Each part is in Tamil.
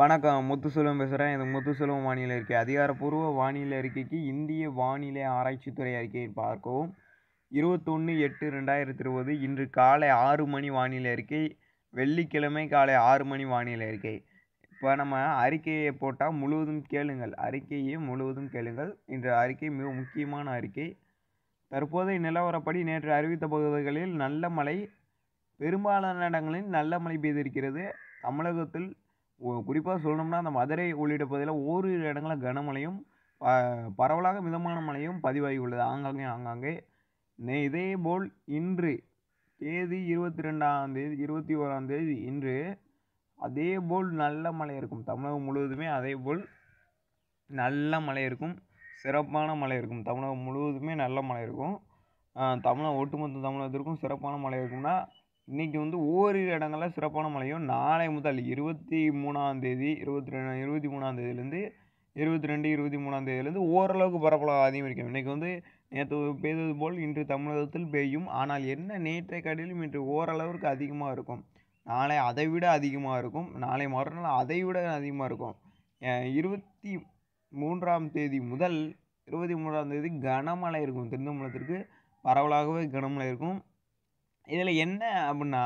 வணக்கம் முத்துசெல்வம் பேசுகிறேன் இது முத்துசெல்வம் வானிலை அறிக்கை அதிகாரப்பூர்வ வானிலை அறிக்கைக்கு இந்திய வானிலை ஆராய்ச்சித்துறை அறிக்கையை பார்க்கவும் இருபத்தொன்று எட்டு ரெண்டாயிரத்தி இருபது இன்று காலை ஆறு மணி வானிலை அறிக்கை வெள்ளிக்கிழமை காலை ஆறு மணி வானிலை அறிக்கை இப்போ நம்ம அறிக்கையை போட்டால் முழுவதும் கேளுங்கள் அறிக்கையை முழுவதும் கேளுங்கள் இன்று அறிக்கை மிக முக்கியமான அறிக்கை தற்போதைய நிலவரப்படி நேற்று அறிவித்த பகுதிகளில் நல்ல மழை பெரும்பாலான இடங்களில் நல்ல மழை பெய்திருக்கிறது தமிழகத்தில் குறிப்பாக சொல்லணும்னா அந்த மதுரை உள்ளிட்ட பகுதியில் ஓரிரு இடங்களில் கனமழையும் பரவலாக மிதமான மழையும் பதிவாகி உள்ளது ஆங்காங்கே ஆங்காங்கே நே இதேபோல் இன்று தேதி இருபத்தி ரெண்டாம் தேதி இருபத்தி ஓராம் தேதி இன்று அதேபோல் நல்ல மழை இருக்கும் தமிழகம் முழுவதுமே அதே போல் நல்ல மழை இருக்கும் சிறப்பான மழை இருக்கும் தமிழகம் முழுவதுமே நல்ல மழை இருக்கும் தமிழகம் ஒட்டுமொத்த தமிழகத்திற்கும் சிறப்பான மழை இருக்கும்னா இன்றைக்கி வந்து ஓரிரு இடங்களில் சிறப்பான மழையும் நாளை முதல் இருபத்தி மூணாந்தேதி இருபத்தி ரெண்டு இருபத்தி மூணாந்தேதியிலேருந்து இருபத்தி ரெண்டு இருபத்தி மூணாந்தேதியிலேருந்து ஓரளவுக்கு பரப்பளவு அதிகரிக்கும் இன்றைக்கி வந்து நேற்று பெய்தது போல் இன்று தமிழகத்தில் பெய்யும் ஆனால் என்ன நேற்றை காட்டிலும் இன்று ஓரளவிற்கு அதிகமாக இருக்கும் நாளை அதை விட அதிகமாக இருக்கும் நாளை மறுநாள் அதை விட அதிகமாக இருக்கும் இருபத்தி மூன்றாம் தேதி முதல் இருபத்தி மூன்றாம் தேதி கனமழை இருக்கும் திருந்தமலத்திற்கு பரவலாகவே கனமழை இருக்கும் இதில் என்ன அப்படின்னா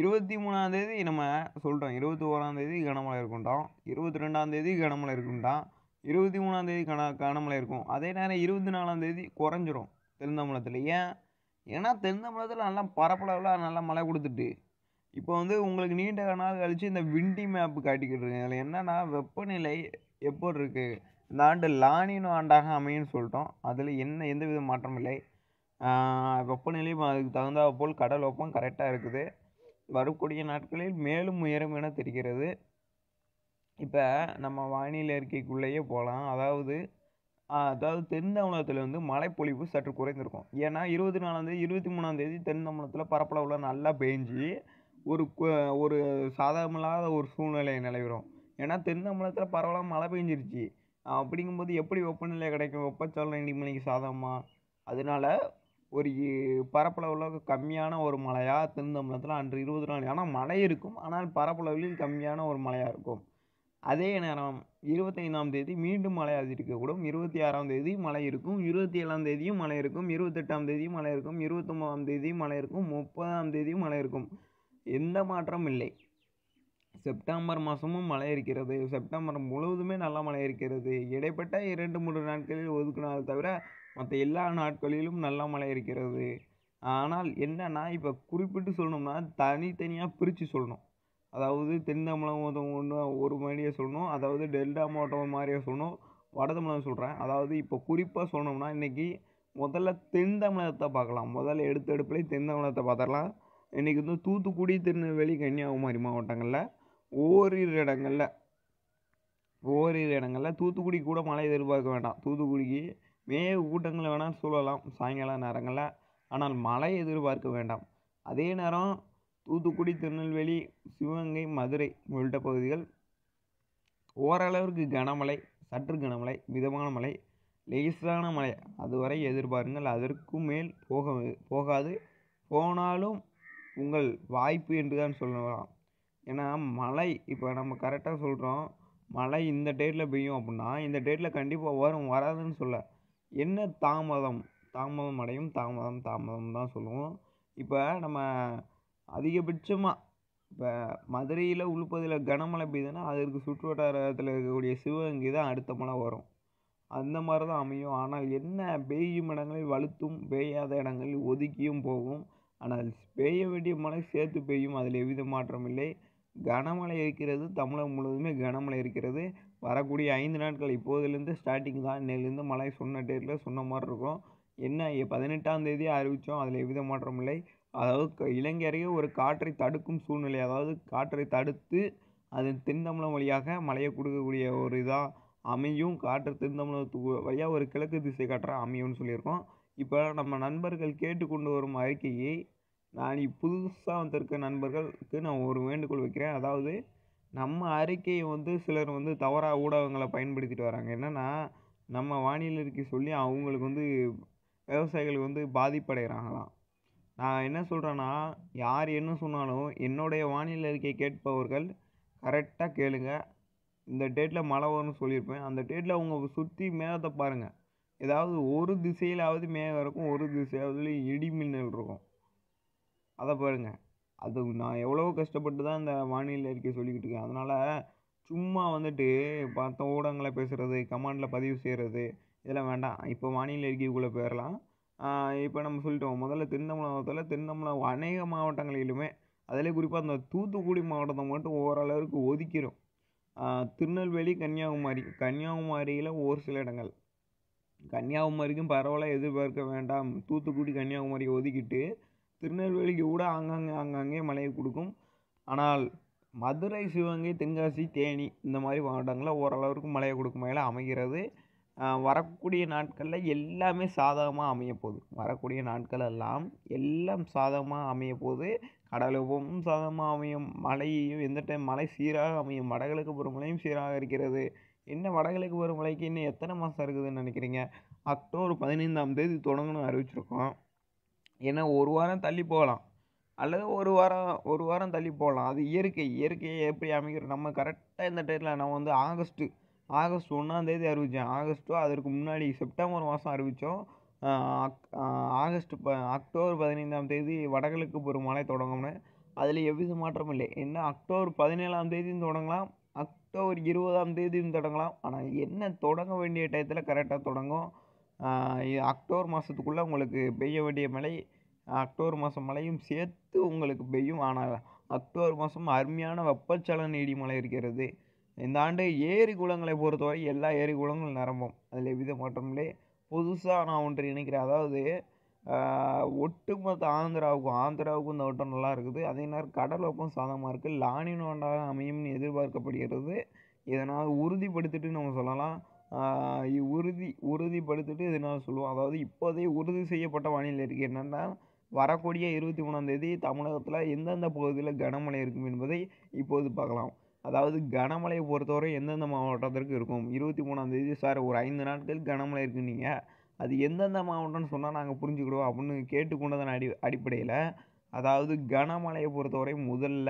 இருபத்தி தேதி நம்ம சொல்கிறோம் இருபத்தி ஓராந்தேதி கனமழை இருக்கட்டும் இருபத்தி ரெண்டாந்தேதி கனமழை இருக்கட்டும் இருபத்தி மூணாந்தேதி கன கனமழை இருக்கும் அதே நேரம் இருபத்தி நாலாந்தேதி குறைஞ்சிரும் தென்தமிழகத்தில் ஏன் ஏன்னா தென்தமிழகத்தில் நல்லா பரப்பளவில் நல்லா மழை கொடுத்துட்டு இப்போ வந்து உங்களுக்கு நீண்ட நாள் கழித்து இந்த விண்டி மேப் காட்டிக்கிட்டு இருக்கு அதில் என்னென்னா வெப்பநிலை எப்போ இருக்குது இந்த ஆண்டு லானின் ஆண்டாக அமையும்னு சொல்லிட்டோம் அதில் என்ன எந்த வித மாற்றமில்லை வெப்பநிலையும் அதுக்கு போல் கடல் வெப்பம் கரெக்டாக இருக்குது வரக்கூடிய நாட்களில் மேலும் உயரும் என தெரிகிறது இப்போ நம்ம வானிலை அறிக்கைக்குள்ளேயே போகலாம் அதாவது அதாவது தென் தமிழகத்தில் வந்து மழைப்பொழிவு சற்று குறைந்திருக்கும் ஏன்னா இருபத்தி நாலாந்தேதி இருபத்தி மூணாந்தேதி தென் தமிழகத்தில் பரப்பளவில் நல்லா பெஞ்சு ஒரு ஒரு சாதகமில்லாத ஒரு சூழ்நிலை நிலவிடும் ஏன்னா தென் தமிழகத்தில் பரவலாக மழை பெஞ்சிருச்சு அப்படிங்கும்போது எப்படி வெப்பநிலை கிடைக்கும் வெப்பச்சலன இடிமலைக்கு சாதகமாக அதனால ஒரு பரப்பளவில் கம்மியான ஒரு மலையாக தென்தமிழகத்தில் அன்று இருபது நாள் ஆனால் மழை இருக்கும் ஆனால் பரப்பளவில் கம்மியான ஒரு மழையாக இருக்கும் அதே நேரம் இருபத்தைந்தாம் தேதி மீண்டும் மழை அதிர்க்கக்கூடும் இருபத்தி ஆறாம் தேதி மழை இருக்கும் இருபத்தி ஏழாம் தேதியும் மழை இருக்கும் இருபத்தெட்டாம் தேதியும் மழை இருக்கும் இருபத்தொம்பதாம் தேதியும் மழை இருக்கும் முப்பதாம் தேதியும் மழை இருக்கும் எந்த மாற்றம் இல்லை செப்டம்பர் மாதமும் மழை இருக்கிறது செப்டம்பர் முழுவதுமே நல்ல மழை இருக்கிறது இடைப்பட்ட இரண்டு மூன்று நாட்களில் ஒதுக்கினால் தவிர மற்ற எல்லா நாட்களிலும் நல்ல மழை இருக்கிறது ஆனால் என்னன்னா இப்போ குறிப்பிட்டு சொல்லணும்னா தனித்தனியாக பிரித்து சொல்லணும் அதாவது தென் தமிழகம் ஒன்று ஒரு மாதிரியே சொல்லணும் அதாவது டெல்டா மாவட்டம் மாதிரியே சொல்லணும் வட தமிழகம் சொல்கிறேன் அதாவது இப்போ குறிப்பாக சொன்னோம்னா இன்றைக்கி முதல்ல தென் தமிழகத்தை பார்க்கலாம் முதல்ல எடுத்து எடுப்புலேயே தென் தமிழகத்தை பார்த்துடலாம் இன்றைக்கி வந்து தூத்துக்குடி திருநெல்வேலி கன்னியாகுமரி மாவட்டங்களில் ஓரிரு இடங்களில் ஓரிரு இடங்களில் தூத்துக்குடி கூட மழை எதிர்பார்க்க வேண்டாம் தூத்துக்குடிக்கு மே ஊட்டங்களை வேணால் சூழலாம் சாயங்கால நேரங்களில் ஆனால் மழை எதிர்பார்க்க வேண்டாம் அதே நேரம் தூத்துக்குடி திருநெல்வேலி சிவகங்கை மதுரை உள்ளிட்ட பகுதிகள் ஓரளவிற்கு கனமழை சற்று கனமழை மிதமான மழை லேசான மழை அதுவரை எதிர்பாருங்கள் அதற்கு மேல் போக போகாது போனாலும் உங்கள் வாய்ப்பு என்று தான் சொல்லலாம் ஏன்னா மழை இப்போ நம்ம கரெக்டாக சொல்கிறோம் மழை இந்த டேட்டில் பெய்யும் அப்படின்னா இந்த டேட்டில் கண்டிப்பாக வரும் வராதுன்னு சொல்ல என்ன தாமதம் தாமதம் அடையும் தாமதம் தாமதம் தான் சொல்லுவோம் இப்போ நம்ம அதிகபட்சமாக இப்போ மதுரையில் உழுப்பதில் கனமழை பெய்யுதுன்னா அதற்கு சுற்று வட்டாரத்தில் இருக்கக்கூடிய சிவகங்கை தான் அடுத்த மழை வரும் அந்த மாதிரி தான் அமையும் ஆனால் என்ன பெய்யும் இடங்களில் வலுத்தும் பெய்யாத இடங்களில் ஒதுக்கியும் போகும் ஆனால் பெய்ய வேண்டிய மழை சேர்த்து பெய்யும் அதில் எவ்வித மாற்றமில்லை கனமழை இருக்கிறது தமிழகம் முழுவதுமே கனமழை இருக்கிறது வரக்கூடிய ஐந்து நாட்கள் இப்போதுலேருந்து ஸ்டார்டிங் தான் இன்னிலேருந்து மழை சொன்ன டேட்டில் சொன்ன மாதிரி இருக்கும் என்ன பதினெட்டாம் தேதி அறிவித்தோம் அதில் எவ்வித மாற்றம் இல்லை அதாவது இலங்கை அருகே ஒரு காற்றை தடுக்கும் சூழ்நிலை அதாவது காற்றை தடுத்து அது தென்தமிழம் வழியாக மழையை கொடுக்கக்கூடிய ஒரு இதாக அமையும் காற்று தென்தமிழத்துக்கு வழியாக ஒரு கிழக்கு திசை காற்றாக அமையும்னு சொல்லியிருக்கோம் இப்போ நம்ம நண்பர்கள் கேட்டுக்கொண்டு வரும் அறிக்கையை நான் புதுசாக வந்திருக்க நண்பர்களுக்கு நான் ஒரு வேண்டுகோள் வைக்கிறேன் அதாவது நம்ம அறிக்கையை வந்து சிலர் வந்து தவறாக ஊடகங்களை பயன்படுத்திட்டு வராங்க என்னென்னா நம்ம வானிலைக்கு சொல்லி அவங்களுக்கு வந்து விவசாயிகள் வந்து பாதிப்படைகிறாங்களாம் நான் என்ன சொல்கிறேன்னா யார் என்ன சொன்னாலும் என்னுடைய வானிலை அறிக்கை கேட்பவர்கள் கரெக்டாக கேளுங்க இந்த டேட்டில் மழை வரும்னு சொல்லியிருப்பேன் அந்த டேட்டில் அவங்க சுற்றி மேகத்தை பாருங்கள் ஏதாவது ஒரு திசையிலாவது மேகம் இருக்கும் ஒரு திசையாவது இடி மின்னல் இருக்கும் அதை பாருங்கள் அது நான் எவ்வளோ கஷ்டப்பட்டு தான் இந்த வானிலை அறிக்கையை சொல்லிக்கிட்டு இருக்கேன் அதனால் சும்மா வந்துட்டு மற்ற ஊடகங்களை பேசுகிறது கமாண்டில் பதிவு செய்கிறது இதெல்லாம் வேண்டாம் இப்போ வானிலை அறிக்கைக்குள்ளே போயிடலாம் இப்போ நம்ம சொல்லிட்டோம் முதல்ல தென்தமிழகத்தில் தென்தமிழக அநேக மாவட்டங்களிலுமே அதிலே குறிப்பாக அந்த தூத்துக்குடி மாவட்டத்தை மட்டும் ஓரளவுக்கு ஒதுக்கிறோம் திருநெல்வேலி கன்னியாகுமரி கன்னியாகுமரியில் ஒரு சில இடங்கள் கன்னியாகுமரிக்கும் பரவலாக எதிர்பார்க்க வேண்டாம் தூத்துக்குடி கன்னியாகுமரியை ஒதுக்கிட்டு திருநெல்வேலிக்கு கூட ஆங்காங்கே ஆங்காங்கே மழையை கொடுக்கும் ஆனால் மதுரை சிவகங்கை தென்காசி தேனி இந்த மாதிரி மாவட்டங்களில் ஓரளவுக்கு மழையை கொடுக்கும் மேலே அமைகிறது வரக்கூடிய நாட்களில் எல்லாமே சாதகமாக அமையப்போகுது வரக்கூடிய நாட்கள் எல்லாம் எல்லாம் சாதகமாக அமையப்போகுது கடலோபமும் சாதகமாக அமையும் மழையையும் எந்த டைம் மழை சீராக அமையும் வடகிழக்கு மலையும் சீராக இருக்கிறது என்ன வடகிழக்கு மலைக்கு இன்னும் எத்தனை மாதம் இருக்குதுன்னு நினைக்கிறீங்க அக்டோபர் பதினைந்தாம் தேதி தொடங்கணும்னு அறிவிச்சிருக்கோம் ஏன்னா ஒரு வாரம் தள்ளி போகலாம் அல்லது ஒரு வாரம் ஒரு வாரம் தள்ளி போகலாம் அது இயற்கை இயற்கையை எப்படி அமைக்கிறோம் நம்ம கரெக்டாக இந்த டைத்தில் நான் வந்து ஆகஸ்ட்டு ஆகஸ்ட் ஒன்றாந்தேதி அறிவித்தேன் ஆகஸ்ட்டோ அதற்கு முன்னாடி செப்டம்பர் மாதம் அறிவித்தோம் ஆகஸ்ட் ப அக்டோபர் பதினைந்தாம் தேதி வடகிழக்கு மழை தொடங்கும்னு அதில் எவ்வித மாற்றமும் இல்லை என்ன அக்டோபர் பதினேழாம் தேதியும் தொடங்கலாம் அக்டோபர் இருபதாம் தேதியும் தொடங்கலாம் ஆனால் என்ன தொடங்க வேண்டிய டயத்தில் கரெக்டாக தொடங்கும் அக்டோபர் மாதத்துக்குள்ளே உங்களுக்கு பெய்ய வேண்டிய மழை அக்டோபர் மாதம் மழையும் சேர்த்து உங்களுக்கு பெய்யும் ஆனால் அக்டோபர் மாதம் அருமையான வெப்பச்சலன மழை இருக்கிறது இந்த ஆண்டு ஏரி குளங்களை பொறுத்தவரை எல்லா ஏரி குளங்களும் நிரம்பும் அதில் எவ்வித மாற்றமில்லை புதுசாக நான் ஒன்று நினைக்கிறேன் அதாவது ஒட்டுமொத்த ஆந்திராவுக்கும் ஆந்திராவுக்கும் இந்த ஓட்டம் நல்லா இருக்குது அதே நேரம் கடலோக்கம் சாதமாக இருக்குது லானின் ஆண்டாக அமையும்னு எதிர்பார்க்கப்படுகிறது இதனால் உறுதிப்படுத்திட்டு நம்ம சொல்லலாம் உறுதி உறுதிப்படுத்திட்டு இதனால் சொல்லுவோம் அதாவது இப்போதே உறுதி செய்யப்பட்ட வானிலை இருக்குது என்னென்னா வரக்கூடிய இருபத்தி மூணாந்தேதி தமிழகத்தில் எந்தெந்த பகுதியில் கனமழை இருக்கும் என்பதை இப்போது பார்க்கலாம் அதாவது கனமழையை பொறுத்தவரை எந்தெந்த மாவட்டத்திற்கு இருக்கும் இருபத்தி மூணாந்தேதி சார் ஒரு ஐந்து நாட்கள் கனமழை நீங்கள் அது எந்தெந்த மாவட்டம்னு சொன்னால் நாங்கள் புரிஞ்சுக்கிடுவோம் அப்படின்னு கேட்டுக்கொண்டதன் அடி அடிப்படையில் அதாவது கனமழையை பொறுத்தவரை முதல்ல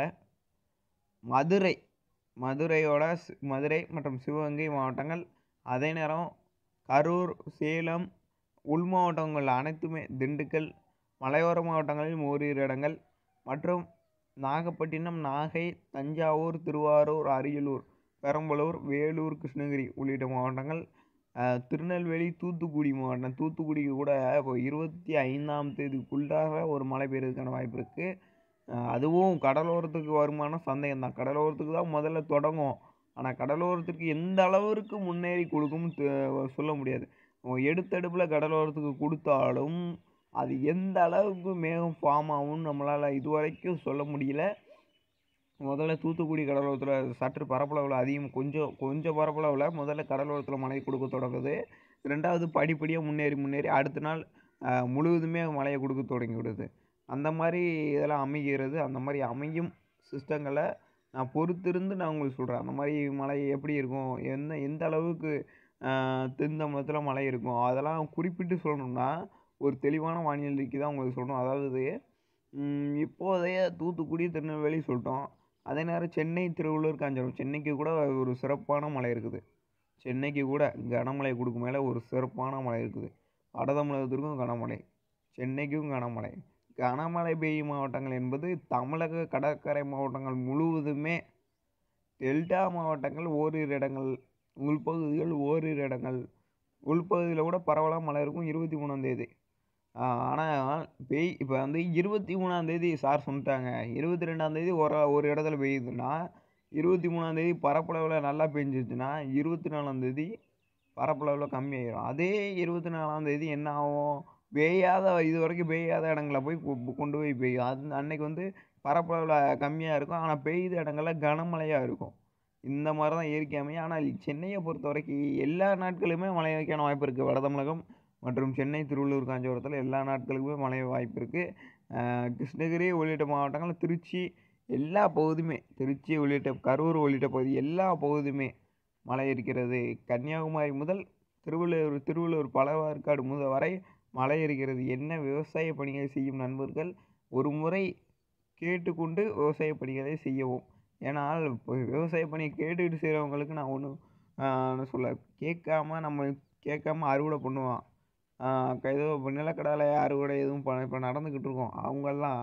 மதுரை மதுரையோட மதுரை மற்றும் சிவகங்கை மாவட்டங்கள் அதே நேரம் கரூர் சேலம் உள் மாவட்டங்கள் அனைத்துமே திண்டுக்கல் மலையோர மாவட்டங்களில் ஓரிரு இடங்கள் மற்றும் நாகப்பட்டினம் நாகை தஞ்சாவூர் திருவாரூர் அரியலூர் பெரம்பலூர் வேலூர் கிருஷ்ணகிரி உள்ளிட்ட மாவட்டங்கள் திருநெல்வேலி தூத்துக்குடி மாவட்டம் தூத்துக்குடிக்கு கூட இப்போ இருபத்தி ஐந்தாம் தேதிக்குள்ளாக ஒரு மழை பெய்யறதுக்கான வாய்ப்பு இருக்குது அதுவும் கடலோரத்துக்கு வருமானம் சந்தேகம்தான் கடலோரத்துக்கு தான் முதல்ல தொடங்கும் ஆனால் கடலோரத்திற்கு எந்த அளவிற்கு முன்னேறி கொடுக்கும்னு சொல்ல முடியாது எடுத்தடுப்பில் கடலோரத்துக்கு கொடுத்தாலும் அது எந்த அளவுக்கு மேகம் ஃபார்ம் ஆகும் நம்மளால் இது வரைக்கும் சொல்ல முடியல முதல்ல தூத்துக்குடி கடலோரத்தில் சற்று பரப்பளவில் அதிகம் கொஞ்சம் கொஞ்சம் பரப்பளவில் முதல்ல கடலோரத்தில் மழை கொடுக்க தொடங்குது ரெண்டாவது படிப்படியாக முன்னேறி முன்னேறி அடுத்த நாள் முழுவதுமே மழையை கொடுக்க தொடங்கி விடுது அந்த மாதிரி இதெல்லாம் அமைகிறது அந்த மாதிரி அமையும் சிஸ்டங்களை நான் பொறுத்திருந்து நான் உங்களுக்கு சொல்கிறேன் அந்த மாதிரி மழை எப்படி இருக்கும் என்ன எந்த அளவுக்கு தென் தமிழகத்தில் மழை இருக்கும் அதெல்லாம் குறிப்பிட்டு சொல்லணும்னா ஒரு தெளிவான வானிலைக்கு தான் உங்களுக்கு சொல்லணும் அதாவது இப்போதைய தூத்துக்குடி திருநெல்வேலி சொல்லிட்டோம் அதே நேரம் சென்னை திருவள்ளூர் காஞ்சிபுரம் சென்னைக்கு கூட ஒரு சிறப்பான மழை இருக்குது சென்னைக்கு கூட கனமழை கொடுக்கும் மேலே ஒரு சிறப்பான மழை இருக்குது வட தமிழகத்திற்கும் கனமழை சென்னைக்கும் கனமழை கனமழை பெய்யும் மாவட்டங்கள் என்பது தமிழக கடற்கரை மாவட்டங்கள் முழுவதுமே டெல்டா மாவட்டங்கள் ஓரிரு இடங்கள் உள்பகுதிகள் ஓரிரு இடங்கள் உள்பகுதியில் கூட பரவலாக மழை இருக்கும் இருபத்தி மூணாந்தேதி ஆனால் பெய் இப்போ வந்து இருபத்தி மூணாந்தேதி சார் சொல்லிட்டாங்க இருபத்தி ரெண்டாந்தேதி ஒரு ஒரு இடத்துல பெய்யுதுன்னா இருபத்தி மூணாந்தேதி பரப்பளவில் நல்லா பெஞ்சிச்சுன்னா இருபத்தி நாலாந்தேதி பரப்பளவில் கம்மியாயிடும் அதே இருபத்தி நாலாந்தேதி என்ன ஆகும் பெய்யாத இது வரைக்கும் பெய்யாத இடங்களில் போய் கொண்டு போய் பெய்யும் அது அன்னைக்கு வந்து பரப்பளவில் கம்மியாக இருக்கும் ஆனால் பெய்த இடங்கள்ல கனமழையாக இருக்கும் இந்த மாதிரி தான் இயற்கை அமையும் ஆனால் சென்னையை பொறுத்த வரைக்கும் எல்லா நாட்களுமே வைக்கான வாய்ப்பு இருக்குது வட தமிழகம் மற்றும் சென்னை திருவள்ளூர் காஞ்சிபுரத்தில் எல்லா நாட்களுக்குமே மழை வாய்ப்பு இருக்குது கிருஷ்ணகிரி உள்ளிட்ட மாவட்டங்களில் திருச்சி எல்லா பகுதியுமே திருச்சி உள்ளிட்ட கரூர் உள்ளிட்ட பகுதி எல்லா பகுதியுமே மழை இருக்கிறது கன்னியாகுமரி முதல் திருவள்ளூர் திருவள்ளூர் பலவாற்காடு முதல் வரை மழை இருக்கிறது என்ன விவசாய பணிகளை செய்யும் நண்பர்கள் ஒரு முறை கேட்டுக்கொண்டு விவசாய பணிகளை செய்யவும் ஏன்னால் இப்போ விவசாய பணியை கேட்டுக்கிட்டு செய்கிறவங்களுக்கு நான் ஒன்றும் சொல்ல கேட்காம நம்ம கேட்காம அறுவடை பண்ணுவான் ஏதோ இப்போ நிலக்கடலை அறுவடை எதுவும் ப இப்போ நடந்துக்கிட்டு இருக்கோம் அவங்கெல்லாம்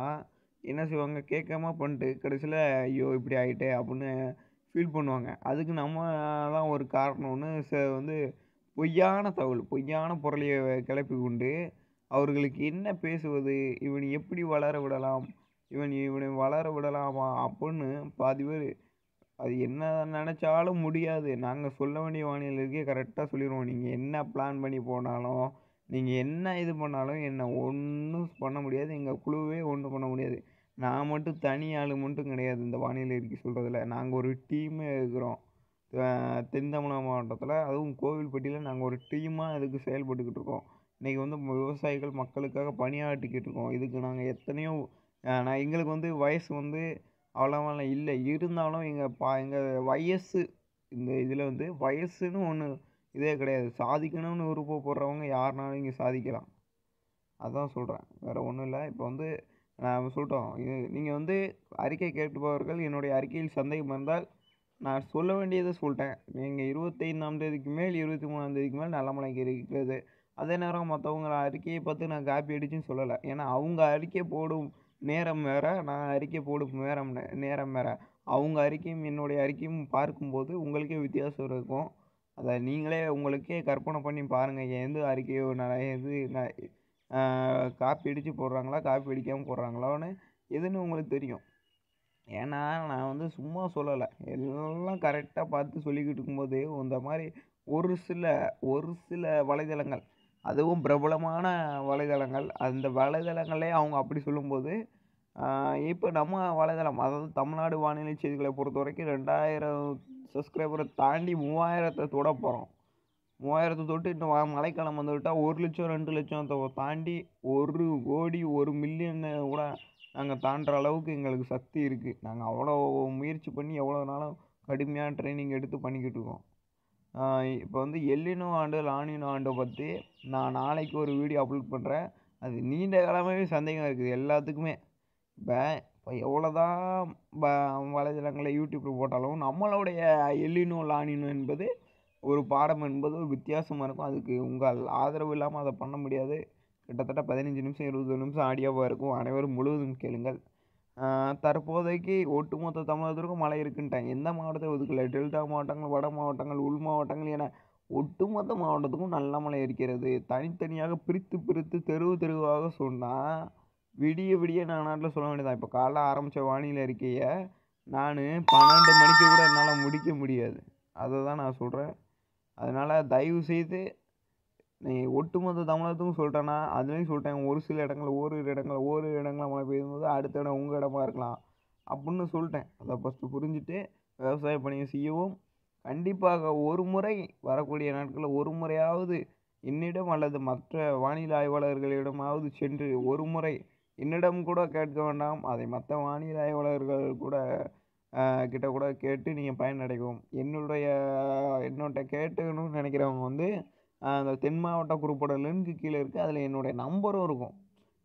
என்ன செய்வாங்க கேட்காம பண்ணிட்டு கடைசியில் ஐயோ இப்படி ஆகிட்டே அப்படின்னு ஃபீல் பண்ணுவாங்க அதுக்கு நம்ம தான் ஒரு ஒன்று ச வந்து பொய்யான தகவல் பொய்யான பொருளையை கிளப்பி கொண்டு அவர்களுக்கு என்ன பேசுவது இவன் எப்படி வளர விடலாம் இவன் இவனை வளர விடலாமா அப்புடின்னு பாதி பேர் அது என்ன நினச்சாலும் முடியாது நாங்கள் சொல்ல வேண்டிய இருக்கே கரெக்டாக சொல்லிடுவோம் நீங்கள் என்ன பிளான் பண்ணி போனாலும் நீங்கள் என்ன இது பண்ணாலும் என்ன ஒன்றும் பண்ண முடியாது எங்கள் குழுவே ஒன்றும் பண்ண முடியாது நான் மட்டும் தனி ஆள் மட்டும் கிடையாது இந்த வானிலை அறிக்கை சொல்கிறதுல நாங்கள் ஒரு டீமே இருக்கிறோம் தென்தமிழக மாவட்டத்தில் அதுவும் கோவில்பட்டியில் நாங்கள் ஒரு டீமாக அதுக்கு செயல்பட்டுக்கிட்டு இருக்கோம் இன்றைக்கி வந்து விவசாயிகள் மக்களுக்காக பணியாற்றிக்கிட்டு இருக்கோம் இதுக்கு நாங்கள் எத்தனையோ நான் எங்களுக்கு வந்து வயது வந்து அவ்வளோவாலாம் இல்லை இருந்தாலும் எங்கள் பா எங்கள் வயது இந்த இதில் வந்து வயசுன்னு ஒன்று இதே கிடையாது சாதிக்கணும்னு விருப்பப்படுறவங்க யாருனாலும் இங்கே சாதிக்கலாம் அதான் சொல்கிறேன் வேறு ஒன்றும் இல்லை இப்போ வந்து நான் சொல்லிட்டோம் இது நீங்கள் வந்து அறிக்கை கேட்டுபவர்கள் என்னுடைய அறிக்கையில் சந்தேகம் இருந்தால் நான் சொல்ல வேண்டியதை சொல்லிட்டேன் நீங்கள் இருபத்தைந்தாம் தேதிக்கு மேல் இருபத்தி மூணாம் தேதிக்கு மேல் நல்ல மழைக்கு இருக்கிறது அதே நேரம் மற்றவங்க அறிக்கையை பார்த்து நான் காப்பி அடிச்சுன்னு சொல்லலை ஏன்னா அவங்க அறிக்கை போடும் நேரம் வேற நான் அறிக்கை போடும் நேரம் நேரம் வேற அவங்க அறிக்கையும் என்னுடைய அறிக்கையும் பார்க்கும்போது உங்களுக்கே வித்தியாசம் இருக்கும் அதை நீங்களே உங்களுக்கே கற்பனை பண்ணி பாருங்கள் எந்த அறிக்கையோ நிறைய எது நான் காப்பி அடித்து போடுறாங்களா காப்பி அடிக்காமல் போடுறாங்களான்னு எதுன்னு உங்களுக்கு தெரியும் ஏன்னா நான் வந்து சும்மா சொல்லலை எல்லாம் கரெக்டாக பார்த்து சொல்லிக்கிட்டு இருக்கும்போது இந்த மாதிரி ஒரு சில ஒரு சில வலைதளங்கள் அதுவும் பிரபலமான வலைதளங்கள் அந்த வலைதளங்களே அவங்க அப்படி சொல்லும்போது இப்போ நம்ம வலைதளம் அதாவது தமிழ்நாடு வானிலை செய்திகளை பொறுத்த வரைக்கும் ரெண்டாயிரம் சப்ஸ்கிரைபரை தாண்டி மூவாயிரத்தை தொட போகிறோம் மூவாயிரத்தை தொட்டு இன்னும் மழைக்காலம் வந்துவிட்டால் ஒரு லட்சம் ரெண்டு லட்சத்தை தாண்டி ஒரு கோடி ஒரு மில்லியனை கூட நாங்கள் தாண்டுற அளவுக்கு எங்களுக்கு சக்தி இருக்குது நாங்கள் அவ்வளோ முயற்சி பண்ணி எவ்வளோ நாளும் கடுமையான ட்ரைனிங் எடுத்து பண்ணிக்கிட்டிருக்கோம் இப்போ வந்து எல்லினோ ஆண்டு லானினோ ஆண்டை பற்றி நான் நாளைக்கு ஒரு வீடியோ அப்லோட் பண்ணுறேன் அது நீண்ட காலமாகவே சந்தேகம் இருக்குது எல்லாத்துக்குமே இப்போ இப்போ எவ்வளோ தான் வலைதளங்களில் யூடியூப்பில் போட்டாலும் நம்மளுடைய எல்லினோ லானினோ என்பது ஒரு பாடம் என்பது வித்தியாசமாக இருக்கும் அதுக்கு உங்கள் ஆதரவு இல்லாமல் அதை பண்ண முடியாது கிட்டத்தட்ட பதினஞ்சு நிமிஷம் இருபது நிமிஷம் ஆடியோவாக இருக்கும் அனைவரும் முழுவதும் கேளுங்கள் தற்போதைக்கு ஒட்டுமொத்த தமிழகத்திற்கும் மழை இருக்குன்ட்டாங்க எந்த மாவட்டத்தை ஒதுக்கலை டெல்டா மாவட்டங்கள் வட மாவட்டங்கள் உள் மாவட்டங்கள் என ஒட்டுமொத்த மாவட்டத்துக்கும் நல்ல மழை இருக்கிறது தனித்தனியாக பிரித்து பிரித்து தெருவு தெருவாக சொன்னால் விடிய விடிய நான் நாட்டில் சொல்ல வேண்டியதான் இப்போ காலைல ஆரம்பித்த வானிலை இருக்கையை நான் பன்னெண்டு மணிக்கு கூட என்னால் முடிக்க முடியாது அதை தான் நான் சொல்கிறேன் அதனால் தயவு செய்து நீ ஒட்டுமொத்த தமிழகத்துக்கும் சொல்லிட்டேன்னா அதுலேயும் சொல்லிட்டேன் ஒரு சில ஒரு ஓரிரு இடங்கள்ல ஓரிரு இடங்களில் மழை பெய்யும்போது அடுத்த இடம் உங்கள் இடமா இருக்கலாம் அப்படின்னு சொல்லிட்டேன் அதை ஃபஸ்ட்டு புரிஞ்சுட்டு விவசாய பணியை செய்யவும் கண்டிப்பாக ஒரு முறை வரக்கூடிய நாட்களில் ஒரு முறையாவது என்னிடம் அல்லது மற்ற வானிலை ஆய்வாளர்களிடமாவது சென்று ஒரு முறை என்னிடம் கூட கேட்க வேண்டாம் அதை மற்ற வானிலை ஆய்வாளர்கள் கூட கிட்ட கூட கேட்டு நீங்கள் பயனடைவோம் என்னுடைய என்னோட கேட்டுக்கணும்னு நினைக்கிறவங்க வந்து அந்த தென் மாவட்ட குரூப்போட லிங்க்கு கீழே இருக்குது அதில் என்னுடைய நம்பரும் இருக்கும்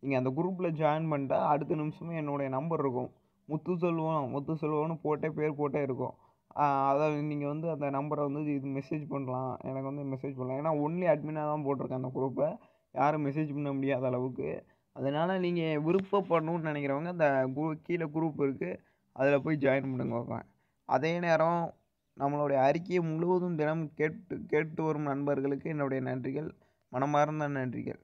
நீங்கள் அந்த குரூப்பில் ஜாயின் பண்ணிட்டால் அடுத்த நிமிஷமே என்னுடைய நம்பர் இருக்கும் முத்து செல்வம் முத்து செல்வம்னு போட்டே பேர் போட்டே இருக்கும் அதாவது நீங்கள் வந்து அந்த நம்பரை வந்து இது மெசேஜ் பண்ணலாம் எனக்கு வந்து மெசேஜ் பண்ணலாம் ஏன்னா ஒன்லி அட்மினாக தான் போட்டிருக்கேன் அந்த குரூப்பை யாரும் மெசேஜ் பண்ண முடியாத அளவுக்கு அதனால் நீங்கள் விருப்பப்படணும்னு நினைக்கிறவங்க அந்த குரூ கீழே குரூப் இருக்குது அதில் போய் ஜாயின் பண்ணுங்க அதே நேரம் நம்மளுடைய அறிக்கையை முழுவதும் தினம் கேட்டு கேட்டு வரும் நண்பர்களுக்கு என்னுடைய நன்றிகள் மனமார்ந்த நன்றிகள்